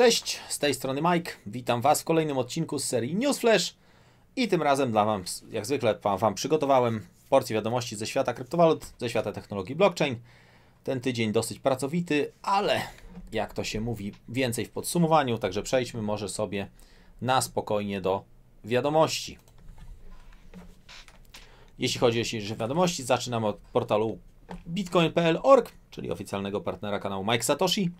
Cześć, z tej strony Mike. Witam Was w kolejnym odcinku z serii Newsflash. I tym razem dla Was, jak zwykle, Wam przygotowałem porcję wiadomości ze świata kryptowalut, ze świata technologii blockchain. Ten tydzień dosyć pracowity, ale jak to się mówi, więcej w podsumowaniu, także przejdźmy może sobie na spokojnie do wiadomości. Jeśli chodzi o dzisiejsze wiadomości, zaczynamy od portalu bitcoin.pl.org, czyli oficjalnego partnera kanału Mike Satoshi.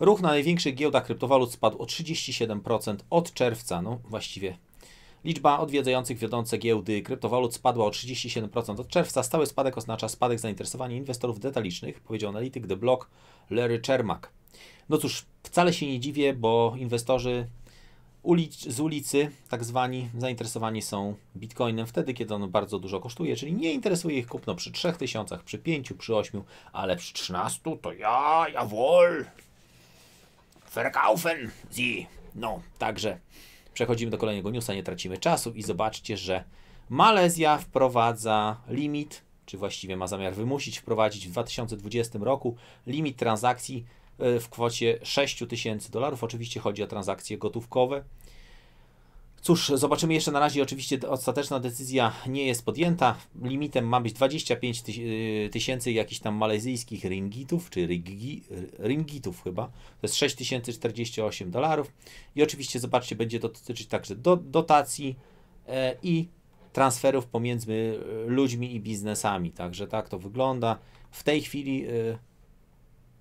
Ruch na największych giełdach kryptowalut spadł o 37% od czerwca. No właściwie liczba odwiedzających wiodące giełdy kryptowalut spadła o 37% od czerwca. Stały spadek oznacza spadek zainteresowania inwestorów detalicznych, powiedział analityk The Block Larry Czermak. No cóż, wcale się nie dziwię, bo inwestorzy ulic, z ulicy, tak zwani, zainteresowani są bitcoinem wtedy, kiedy on bardzo dużo kosztuje, czyli nie interesuje ich kupno przy 3000, przy 5, przy 8, ale przy 13 to ja, ja wol verkaufen sie. No, także przechodzimy do kolejnego newsa, nie tracimy czasu i zobaczcie, że Malezja wprowadza limit, czy właściwie ma zamiar wymusić wprowadzić w 2020 roku limit transakcji e, w kwocie 6 tysięcy dolarów. Oczywiście chodzi o transakcje gotówkowe. Cóż, zobaczymy jeszcze na razie. Oczywiście ostateczna decyzja nie jest podjęta. Limitem ma być 25 y, tysięcy jakichś tam malezyjskich ringgitów, czy ringgi ringgitów chyba. To jest 6048 dolarów. I oczywiście, zobaczcie, będzie to dotyczyć także do, dotacji e, i transferów pomiędzy e, ludźmi i biznesami. Także tak to wygląda. W tej chwili, e,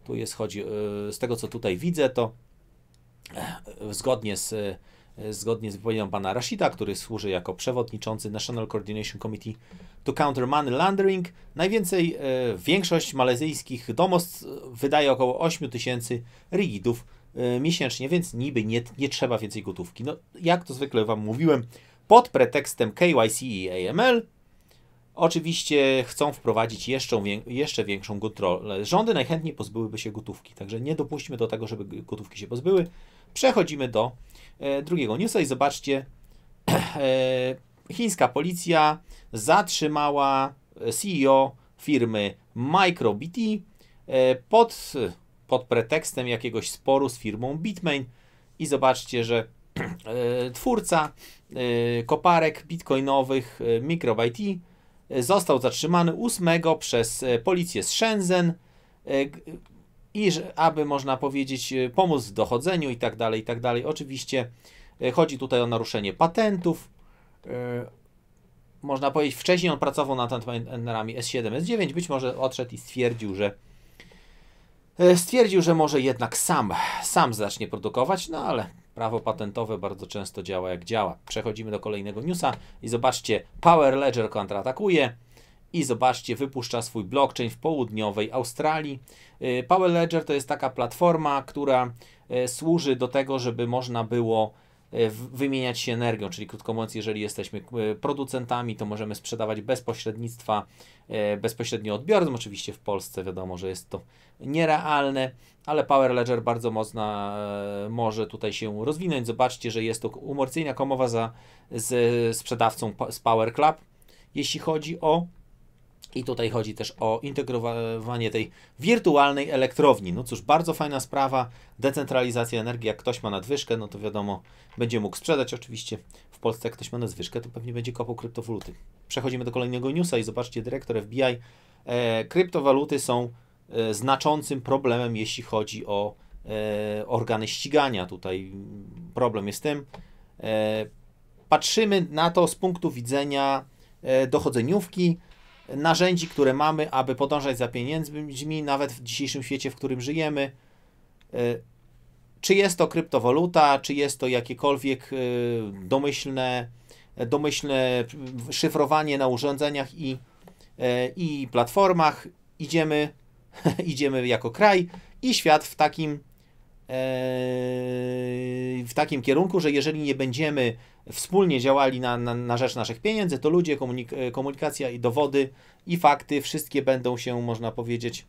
tu jest, chodzi, e, z tego co tutaj widzę, to e, zgodnie z E, zgodnie z wypowiedzią pana Rashida, który służy jako przewodniczący National Coordination Committee to Counter Money Laundering, najwięcej, e, większość malezyjskich domostw wydaje około 8 tysięcy rigidów e, miesięcznie, więc niby nie, nie trzeba więcej gotówki. No, jak to zwykle wam mówiłem, pod pretekstem KYC i AML Oczywiście chcą wprowadzić jeszcze, jeszcze większą kontrolę. Rządy najchętniej pozbyłyby się gotówki, także nie dopuśćmy do tego, żeby gotówki się pozbyły. Przechodzimy do e, drugiego newsa i zobaczcie. E, chińska policja zatrzymała e, CEO firmy MicroBT pod, pod pretekstem jakiegoś sporu z firmą Bitmain. I zobaczcie, że twórca koparek bitcoinowych MicroBT został zatrzymany 8 przez policję z Shenzhen i aby, można powiedzieć, y, pomóc w dochodzeniu i tak dalej, i tak dalej. Oczywiście y, chodzi tutaj o naruszenie patentów. Y, można powiedzieć, wcześniej on pracował nad antenami S7, S9, być może odszedł i stwierdził, że stwierdził, że może jednak sam, sam zacznie produkować, no ale prawo patentowe bardzo często działa jak działa. Przechodzimy do kolejnego newsa i zobaczcie, Power Ledger kontratakuje i zobaczcie, wypuszcza swój blockchain w południowej Australii. Y, Power Ledger to jest taka platforma, która y, służy do tego, żeby można było y, wymieniać się energią, czyli krótko mówiąc, jeżeli jesteśmy producentami, to możemy sprzedawać bez pośrednictwa bezpośrednio odbiorcom. Oczywiście w Polsce wiadomo, że jest to nierealne, ale Power Ledger bardzo mocno może tutaj się rozwinąć. Zobaczcie, że jest to umorcyjna komowa za, z sprzedawcą z Power Club, jeśli chodzi o i tutaj chodzi też o integrowanie tej wirtualnej elektrowni. No cóż, bardzo fajna sprawa, decentralizacja energii. Jak ktoś ma nadwyżkę, no to wiadomo, będzie mógł sprzedać. Oczywiście w Polsce, jak ktoś ma nadwyżkę, to pewnie będzie kopał kryptowaluty. Przechodzimy do kolejnego newsa i zobaczcie, dyrektor FBI. E, kryptowaluty są e, znaczącym problemem, jeśli chodzi o e, organy ścigania. Tutaj problem jest tym. E, patrzymy na to z punktu widzenia e, dochodzeniówki narzędzi, które mamy, aby podążać za pieniędzmi, nawet w dzisiejszym świecie, w którym żyjemy. E, czy jest to kryptowaluta, czy jest to jakiekolwiek e, domyślne, domyślne szyfrowanie na urządzeniach i, e, i platformach, idziemy, idziemy jako kraj i świat w takim, w takim kierunku, że jeżeli nie będziemy wspólnie działali na, na, na rzecz naszych pieniędzy, to ludzie, komunik e, komunikacja i dowody i fakty, wszystkie będą się, można powiedzieć,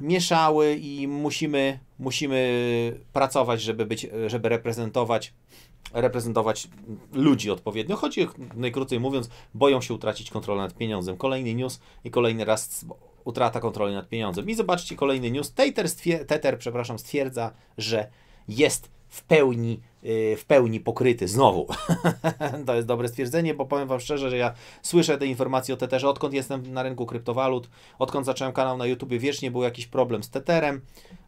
mieszały i musimy, musimy pracować, żeby, być, żeby reprezentować, reprezentować ludzi odpowiednio. Chodzi, najkrócej mówiąc, boją się utracić kontrolę nad pieniądzem. Kolejny news i kolejny raz utrata kontroli nad pieniądzem. I zobaczcie kolejny news. Teter, stwier- przepraszam, stwierdza, że jest w pełni Y, w pełni pokryty znowu. to jest dobre stwierdzenie, bo powiem Wam szczerze, że ja słyszę te informacje o Tetherze, odkąd jestem na rynku kryptowalut, odkąd zacząłem kanał na YouTube, wiecznie był jakiś problem z Tetherem.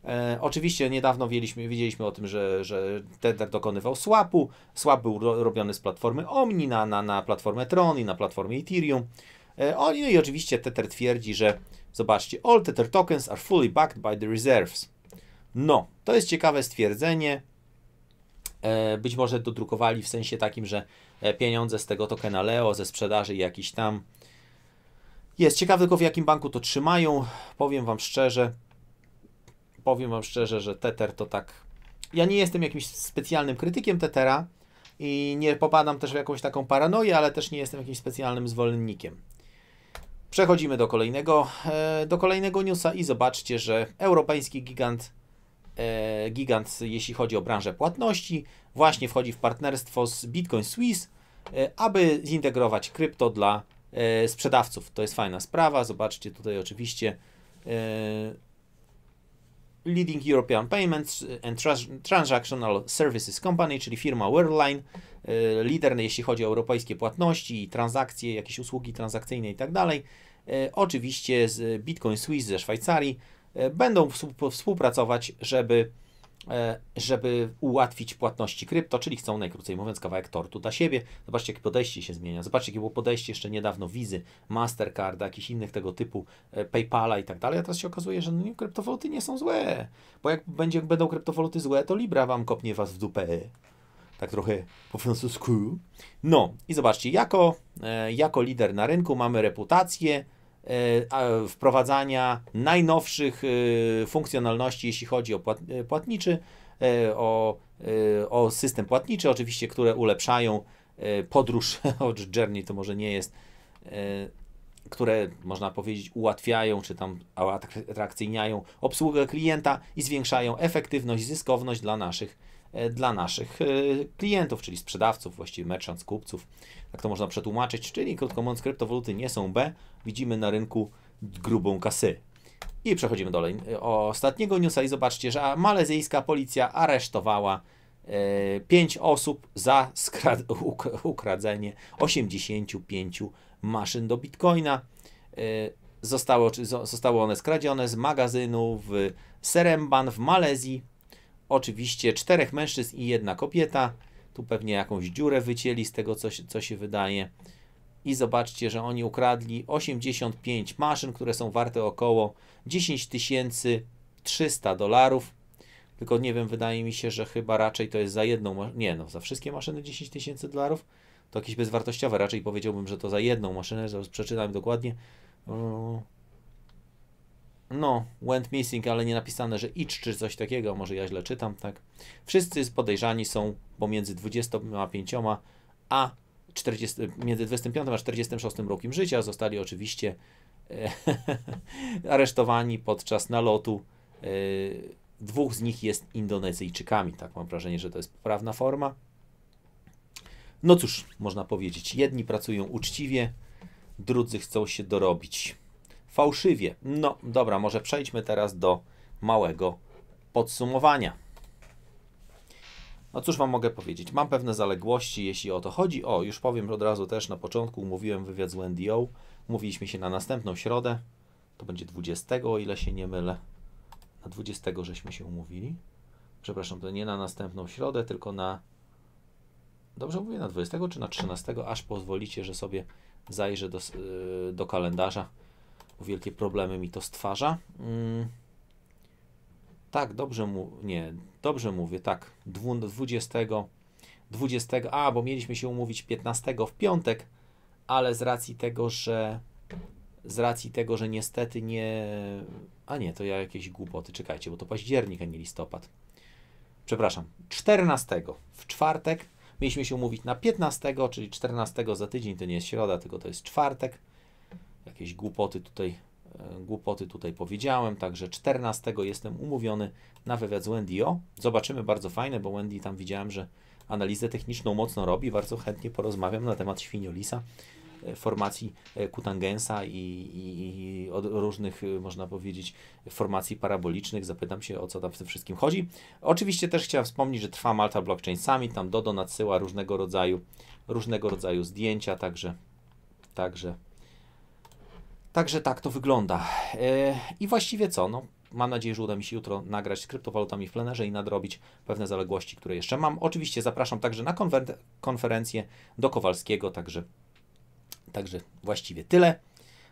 E, oczywiście niedawno wiedzieliśmy, wiedzieliśmy o tym, że, że Tether dokonywał swapu, swap był ro, robiony z platformy Omni na, na, na platformę Tron i na platformie Ethereum. E, no i oczywiście Tether twierdzi, że zobaczcie, all Tether tokens are fully backed by the reserves. No, to jest ciekawe stwierdzenie. E, być może dodrukowali w sensie takim, że e, pieniądze z tego tokena Leo, ze sprzedaży jakiś tam. Jest ciekawe tylko w jakim banku to trzymają. Powiem Wam szczerze, powiem Wam szczerze, że Tether to tak... Ja nie jestem jakimś specjalnym krytykiem Tethera i nie popadam też w jakąś taką paranoję, ale też nie jestem jakimś specjalnym zwolennikiem. Przechodzimy do kolejnego, e, do kolejnego newsa i zobaczcie, że europejski gigant E, gigant, jeśli chodzi o branżę płatności, właśnie wchodzi w partnerstwo z Bitcoin Swiss, e, aby zintegrować krypto dla e, sprzedawców. To jest fajna sprawa. Zobaczcie tutaj oczywiście Leading European Payments and Transactional Services Company, czyli firma Worldline, lider jeśli chodzi o europejskie płatności i transakcje, jakieś usługi transakcyjne i tak dalej. Oczywiście z Bitcoin Swiss ze Szwajcarii, E, będą współpracować, żeby, e, żeby ułatwić płatności krypto, czyli chcą najkrócej mówiąc kawałek tortu dla siebie. Zobaczcie, jakie podejście się zmienia. Zobaczcie, jakie było podejście jeszcze niedawno Wizy, Mastercarda, jakichś innych tego typu, e, PayPala i tak dalej. A teraz się okazuje, że no, kryptowaluty nie są złe, bo jak będzie, będą kryptowaluty złe, to Libra wam kopnie was w dupę tak trochę po francusku. No i zobaczcie, jako, jako lider na rynku mamy reputację, E, wprowadzania najnowszych e, funkcjonalności, jeśli chodzi o e, płatniczy, o, o system płatniczy, oczywiście, które ulepszają podróż, choć Journey to może nie jest, które można powiedzieć ułatwiają czy tam atrakcyjniają obsługę klienta i zwiększają efektywność, zyskowność dla naszych E, dla naszych e, klientów, czyli sprzedawców, właściwie merchants, kupców. Tak to można przetłumaczyć, czyli krótko mówiąc, kryptowaluty nie są B, widzimy na rynku grubą kasy. I przechodzimy do e, ostatniego newsa i zobaczcie, że malezyjska policja aresztowała 5 osób za ukradzenie 85 maszyn do bitcoina. Zostało, zostały one skradzione z magazynu w Seremban w Malezji. Oczywiście czterech mężczyzn i jedna kobieta. Tu pewnie jakąś dziurę wycięli z tego, co się, co się wydaje. I zobaczcie, że oni ukradli 85 maszyn, które są warte około 10 300 dolarów. Tylko nie wiem, wydaje mi się, że chyba raczej to jest za jedną, nie no, za wszystkie maszyny 10 tysięcy dolarów. To jakieś bezwartościowe, raczej powiedziałbym, że to za jedną maszynę, zaraz przeczytam dokładnie. Mm, no, went missing, ale nie napisane, że itch czy coś takiego, może ja źle czytam, tak? Wszyscy podejrzani są pomiędzy 25 a 40, między 25 a 46 rokiem życia. Zostali oczywiście e, aresztowani podczas nalotu. E, dwóch z nich jest Indonezyjczykami, tak? Mam wrażenie, że to jest poprawna forma. No cóż, można powiedzieć, jedni pracują uczciwie, drudzy chcą się dorobić fałszywie. No dobra, może przejdźmy teraz do małego podsumowania. No cóż Wam mogę powiedzieć? Mam pewne zaległości, jeśli o to chodzi. O, już powiem od razu też na początku, umówiłem wywiad z Wendy O. Mówiliśmy się na następną środę. To będzie 20, o ile się nie mylę. Na 20 żeśmy się umówili. Przepraszam, to nie na następną środę, tylko na. Dobrze mówię, na 20 czy na 13? Aż pozwolicie, że sobie zajrzę do, yy, do kalendarza bo wielkie problemy mi to stwarza. Mm. Tak, dobrze mu, nie, dobrze mówię, tak, 20, 20, a, bo mieliśmy się umówić 15 w piątek, ale z racji tego, że z racji tego, że niestety nie, a nie, to ja jakieś głupoty, czekajcie, bo to październik, a nie listopad. Przepraszam, 14 w czwartek mieliśmy się umówić na 15, czyli 14 za tydzień, to nie jest środa, tylko to jest czwartek jakieś głupoty tutaj, e, głupoty tutaj powiedziałem, także 14 jestem umówiony na wywiad z Wendy O. Zobaczymy, bardzo fajne, bo Wendy tam widziałem, że analizę techniczną mocno robi, bardzo chętnie porozmawiam na temat Świniolisa, e, formacji e, Kutangensa i, i, i różnych, można powiedzieć, formacji parabolicznych. Zapytam się, o co tam w tym wszystkim chodzi. Oczywiście też chciałem wspomnieć, że trwa Malta Blockchain Summit, tam Dodo nadsyła różnego rodzaju, różnego rodzaju zdjęcia, także, także Także tak to wygląda. E, I właściwie co? No, mam nadzieję, że uda mi się jutro nagrać z kryptowalutami w plenerze i nadrobić pewne zaległości, które jeszcze mam. Oczywiście zapraszam także na konferencję do Kowalskiego, także, także właściwie tyle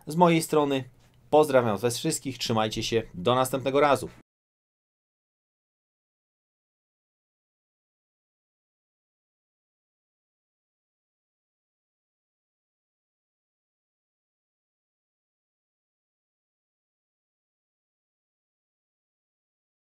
z mojej strony. Pozdrawiam Was wszystkich, trzymajcie się, do następnego razu.